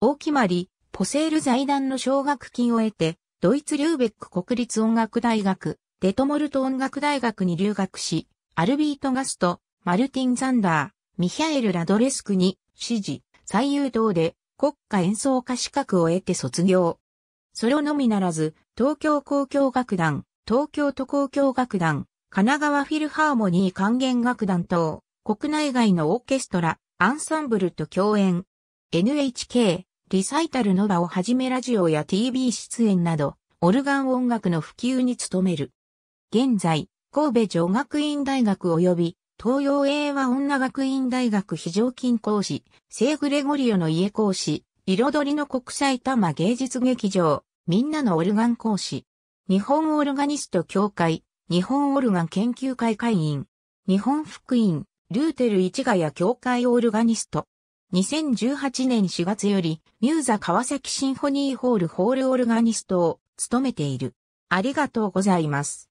大決まり、ポセール財団の奨学金を得て、ドイツリューベック国立音楽大学、デトモルト音楽大学に留学し、アルビート・ガスト、マルティン・ザンダー、ミヒャエル・ラドレスクに、指示、最優等で国家演奏家資格を得て卒業。ソロのみならず、東京交響楽団、東京都交響楽団、神奈川フィルハーモニー管弦楽団等、国内外のオーケストラ、アンサンブルと共演。NHK、リサイタルの場をはじめラジオや TV 出演など、オルガン音楽の普及に努める。現在、神戸女学院大学及び東洋英和女学院大学非常勤講師、聖グレゴリオの家講師、彩りの国際多摩芸術劇場、みんなのオルガン講師、日本オルガニスト協会、日本オルガン研究会会員、日本福音、ルーテル市ヶ谷協会オルガニスト。2018年4月より、ミューザ川崎シンフォニーホールホールオルガニストを務めている。ありがとうございます。